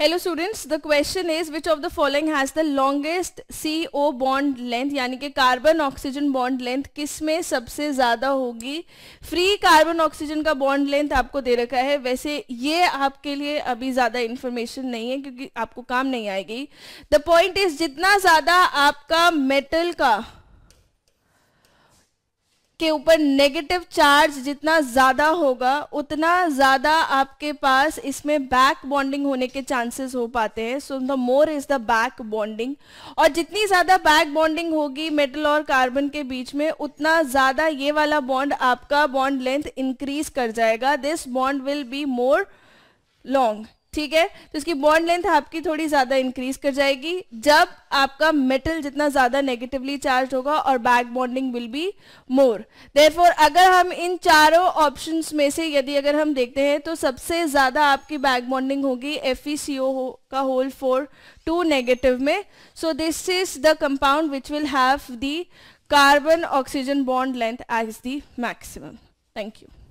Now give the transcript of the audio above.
hello students the question is which of the following has the longest C O bond length यानी कि carbon oxygen bond length किस में सबसे ज़्यादा होगी फ्री कार्बन ऑक्सीजन का बॉन्ड लेंथ आपको दे रखा है वैसे ये आपके लिए अभी ज़्यादा इंफॉर्मेशन नहीं है क्योंकि आपको काम नहीं आएगी द पॉइंट इज जितना ज़्यादा आपका मेटल का के ऊपर नेगेटिव चार्ज जितना ज़्यादा होगा उतना ज़्यादा आपके पास इसमें बैक बॉन्डिंग होने के चांसेस हो पाते हैं so the more is the back bonding और जितनी ज़्यादा बैक बॉन्डिंग होगी मेटल और कार्बन के बीच में उतना ज़्यादा ये वाला बॉन्ड आपका बॉन्ड लेंथ इंक्रीज कर जाएगा this bond will be more long ठीक है तो इसकी बॉन्ड लेंथ आपकी थोड़ी ज्यादा इंक्रीज कर जाएगी जब आपका मेटल जितना ज्यादा नेगेटिवली चार्ज होगा और back bonding will be more there अगर हम इन चारों ऑप्शन में से यदि अगर हम देखते हैं तो सबसे ज्यादा आपकी बैक बॉन्डिंग होगी एफ e हो, का होल फोर टू नेगेटिव में so this is the compound which will have the carbon oxygen bond length as the maximum thank you